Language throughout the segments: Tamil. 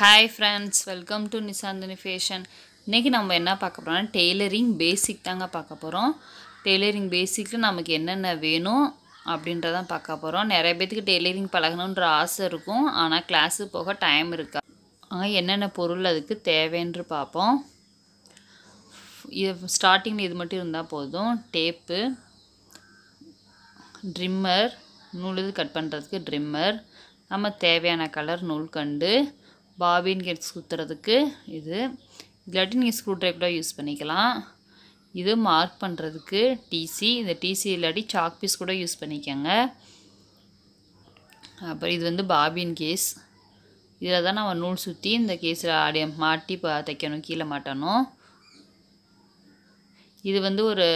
hi friends welcome to Nishanthini fashion இன்றைக்கி நம்ம என்ன பார்க்க போகிறோம்னா டெய்லரிங் பேசிக் தாங்க பார்க்க போகிறோம் டெய்லரிங் பேசிக்கில் நமக்கு என்னென்ன வேணும் அப்படின்றதான் பார்க்க போகிறோம் நிறைய பேத்துக்கு டெய்லரிங் பழகணுன்ற ஆசை இருக்கும் ஆனால் கிளாஸு போக டைம் இருக்கா என்னென்ன பொருள் அதுக்கு தேவைன்னு பார்ப்போம் இது ஸ்டார்டிங்கில் இது மட்டும் இருந்தால் போதும் டேப்பு ட்ரிம்மர் நூலுது கட் பண்ணுறதுக்கு ட்ரிம்மர் நம்ம தேவையான கலர் நூல்கண்டு பாபின் கெட் சுற்றுறதுக்கு இது இல்லாட்டி நீங்கள் ஸ்க்ரூ ட்ரைவ் கூட யூஸ் பண்ணிக்கலாம் இது மார்க் பண்ணுறதுக்கு டிசி இந்த டிசி இல்லாட்டி சாக் பீஸ் கூட யூஸ் பண்ணிக்கோங்க அப்புறம் இது வந்து பாபின் கேஸ் இதில் தான் நம்ம நூல் சுற்றி இந்த கேஸில் ஆடிய மாட்டி தைக்கணும் கீழே மாட்டணும் இது வந்து ஒரு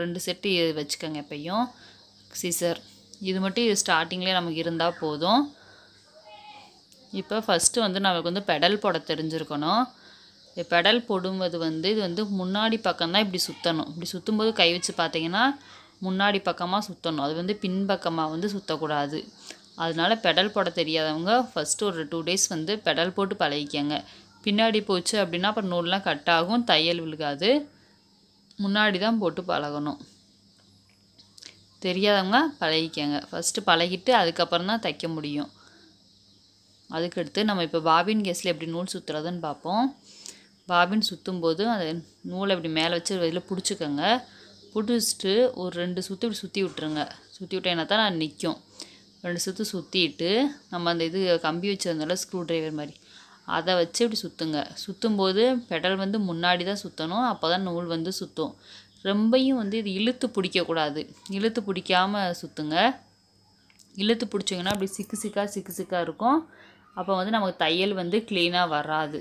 ரெண்டு செட்டு வச்சுக்கோங்க எப்பையும் சீசர் இது மட்டும் இது ஸ்டார்டிங்லேயே நமக்கு இருந்தால் போதும் இப்போ ஃபஸ்ட்டு வந்து நமக்கு வந்து பெடல் போட தெரிஞ்சிருக்கணும் பெடல் போடும்போது வந்து இது வந்து முன்னாடி பக்கம்தான் இப்படி சுற்றணும் இப்படி சுற்றும்போது கை வச்சு பார்த்தீங்கன்னா முன்னாடி பக்கமாக சுற்றணும் அது வந்து பின்பக்கமாக வந்து சுற்றக்கூடாது அதனால பெடல் போட தெரியாதவங்க ஃபஸ்ட்டு ஒரு டூ டேஸ் வந்து பெடல் போட்டு பழகிக்கங்க பின்னாடி போச்சு அப்படின்னா அப்புறம் நூல்லாம் கட் ஆகும் தையல் விழுகாது முன்னாடி தான் போட்டு பழகணும் தெரியாதவங்க பழகிக்கங்க ஃபஸ்ட்டு பழகிட்டு அதுக்கப்புறம் தான் தைக்க முடியும் அதுக்கடுத்து நம்ம இப்போ பாபின் கேஸில் எப்படி நூல் சுற்றுறதுன்னு பார்ப்போம் பாபின் சுற்றும் போது அந்த நூலை இப்படி மேலே வச்சு இதில் பிடிச்சிக்கோங்க பிடிச்சிட்டு ஒரு ரெண்டு சுற்று இப்படி சுற்றி விட்டுருங்க சுற்றி விட்டேன்னா தான் நான் நிற்கும் ரெண்டு சுற்று சுற்றிட்டு நம்ம அந்த இது கம்பி வச்சுருந்தோம்ல ஸ்க்ரூ ட்ரைவர் மாதிரி அதை வச்சு இப்படி சுற்றுங்க சுற்றும் போது பெடல் வந்து முன்னாடி தான் சுற்றணும் அப்போ தான் நூல் வந்து சுற்றும் ரொம்பையும் வந்து இது இழுத்து பிடிக்கக்கூடாது இழுத்து பிடிக்காமல் சுற்றுங்க இழுத்து பிடிச்சிங்கன்னா அப்படி சிக்கு சிக்காக சிக்கு சிக்காக இருக்கும் அப்போ வந்து நமக்கு தையல் வந்து க்ளீனாக வராது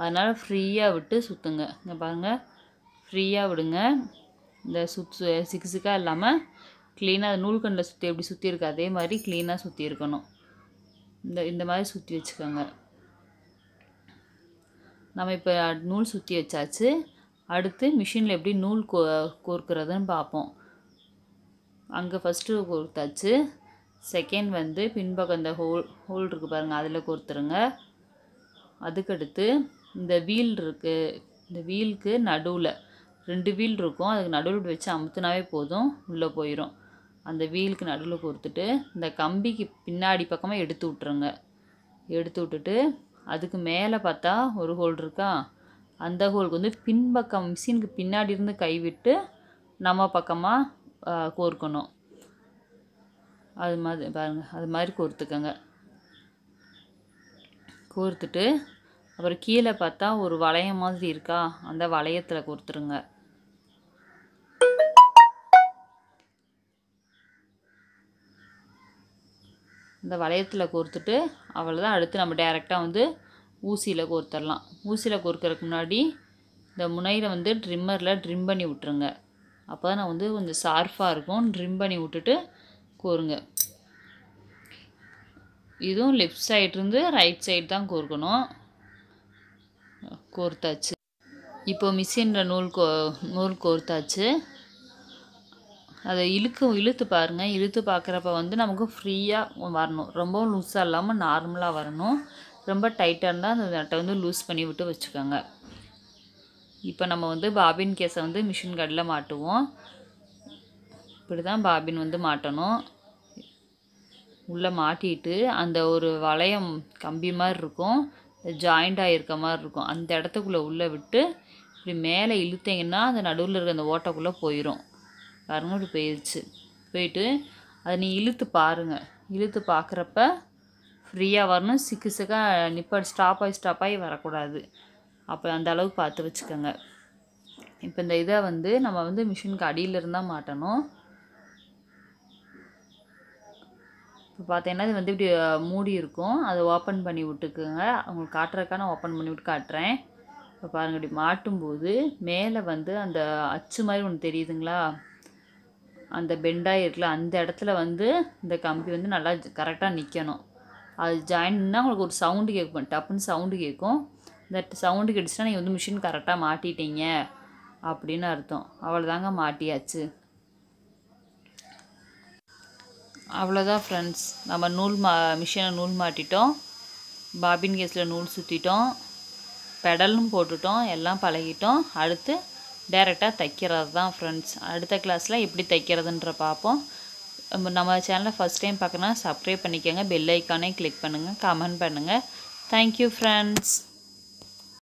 அதனால் ஃப்ரீயாக விட்டு சுற்றுங்க இங்கே பாருங்கள் ஃப்ரீயாக விடுங்க இந்த சுத்து சிக்ஸுக்காக இல்லாமல் க்ளீனாக நூல்கண்டில் சுற்றி எப்படி சுற்றி இருக்குது அதே மாதிரி க்ளீனாக சுற்றி இருக்கணும் இந்த இந்த மாதிரி சுற்றி வச்சுக்கோங்க நம்ம இப்போ நூல் சுற்றி வச்சாச்சு அடுத்து மிஷினில் எப்படி நூல் கோ கோர்க்கிறதுன்னு பார்ப்போம் அங்கே ஃபஸ்ட்டு கொடுத்தாச்சு செகண்ட் வந்து பின்பக்கம் இந்த ஹோல் ஹோல் இருக்குது பாருங்கள் அதில் கொடுத்துருங்க அதுக்கடுத்து இந்த வீல் இருக்குது இந்த வீலுக்கு நடுவில் ரெண்டு வீல் இருக்கும் அதுக்கு நடுவில் வச்சு அமுத்துனாவே போதும் உள்ளே போயிடும் அந்த வீலுக்கு நடுவில் கொடுத்துட்டு இந்த கம்பிக்கு பின்னாடி பக்கமாக எடுத்து விட்ருங்க எடுத்து விட்டுட்டு அதுக்கு மேலே பார்த்தா ஒரு ஹோல் இருக்கா அந்த ஹோலுக்கு வந்து பின்பக்கம் மிஷினுக்கு பின்னாடி இருந்து கைவிட்டு நம்ம பக்கமாக கோர்க்கணும் அது மாதிரி பாருங்கள் அது மாதிரி கோர்த்துக்கோங்க கோர்த்துட்டு அப்புறம் கீழே பார்த்தா ஒரு வளையம் மாதிரி இருக்கா அந்த வளையத்தில் கொடுத்துருங்க இந்த வளையத்தில் கோர்த்துட்டு அவ்வளோதான் அடுத்து நம்ம டைரெக்டாக வந்து ஊசியில் கோர்த்துடலாம் ஊசியில் கோர்க்கறதுக்கு முன்னாடி இந்த முனையில் வந்து ட்ரிம்மரில் ட்ரிம் பண்ணி விட்டுருங்க அப்போ தான் நான் வந்து கொஞ்சம் ஷார்ஃபாக இருக்கும் ட்ரிம் பண்ணி விட்டுட்டு கோருங்க இதுவும் லெஃப்ட் சைட்லேருந்து ரைட் சைடு தான் கோர்க்கணும் கோர்த்தாச்சு இப்போ மிஷினில் நூல் கோ நூல் கோர்த்தாச்சு அதை இழுக்கு இழுத்து பாருங்கள் இழுத்து பார்க்குறப்ப வந்து நமக்கு ஃப்ரீயாக வரணும் ரொம்பவும் லூஸாக இல்லாமல் நார்மலாக வரணும் ரொம்ப டைட்டாக இருந்தால் அந்த நட்டை வந்து லூஸ் பண்ணி விட்டு வச்சுக்கோங்க இப்போ நம்ம வந்து பாபின் கேஸை வந்து மிஷின் கடையில் மாட்டுவோம் இப்படி தான் பாபின் வந்து மாட்டணும் உள்ளே மாட்டிட்டு அந்த ஒரு வளையம் கம்பி மாதிரி இருக்கும் ஜாயிண்ட் ஆகிருக்க மாதிரி இருக்கும் அந்த இடத்துக்குள்ளே உள்ளே விட்டு இப்படி மேலே இழுத்தீங்கன்னா அந்த நடுவில் இருக்க அந்த ஓட்டைக்குள்ளே போயிடும் கருமுட்டு போயிடுச்சு போயிட்டு அதை நீ இழுத்து பாருங்கள் இழுத்து பார்க்குறப்ப ஃப்ரீயாக வரணும் சிக்கு சிக்காக நிப்பாடு ஸ்டாப் ஆகி ஸ்டாப் ஆகி வரக்கூடாது அப்போ அந்த அளவுக்கு பார்த்து வச்சுக்கோங்க இப்போ இந்த இதை வந்து நம்ம வந்து மிஷினுக்கு அடியில் இருந்தால் மாட்டணும் இப்போ பார்த்தீங்கன்னா இது வந்து இப்படி மூடி இருக்கும் அதை ஓப்பன் பண்ணி விட்டுக்குங்க அவங்களுக்கு காட்டுறதுக்கான ஓப்பன் பண்ணி விட்டு காட்டுறேன் இப்போ பாருங்கள் இப்படி மாட்டும்போது மேலே வந்து அந்த அச்சு மாதிரி ஒன்று தெரியுதுங்களா அந்த பெண்டாக இருக்குல்ல அந்த இடத்துல வந்து இந்த கம்பி வந்து நல்லா கரெக்டாக நிற்கணும் அது ஜாயின்னா உங்களுக்கு ஒரு சவுண்டு கேட்கும் டப்புன்னு சவுண்டு கேட்கும் இந்த சவுண்டு கிடச்சிட்டா நீங்கள் வந்து மிஷின் கரெக்டாக மாட்டிட்டீங்க அப்படின்னு அர்த்தம் அவ்வளோதாங்க மாட்டியாச்சு அவ்வளோதான் ஃப்ரெண்ட்ஸ் நம்ம நூல் மா மிஷினை நூல் மாட்டிட்டோம் பாபின் கேஸில் நூல் சுற்றிட்டோம் பெடலும் போட்டுட்டோம் எல்லாம் பழகிட்டோம் அடுத்து டேரெக்டாக தைக்கிறது தான் ஃப்ரெண்ட்ஸ் அடுத்த கிளாஸில் எப்படி தைக்கிறதுன்ற பார்ப்போம் நம்ம சேனலை ஃபஸ்ட் டைம் பார்க்கணுன்னா சப்ஸ்கிரைப் பண்ணிக்கோங்க பெல் ஐக்கானே கிளிக் பண்ணுங்கள் கமெண்ட் பண்ணுங்கள் தேங்க்யூ ஃப்ரெண்ட்ஸ்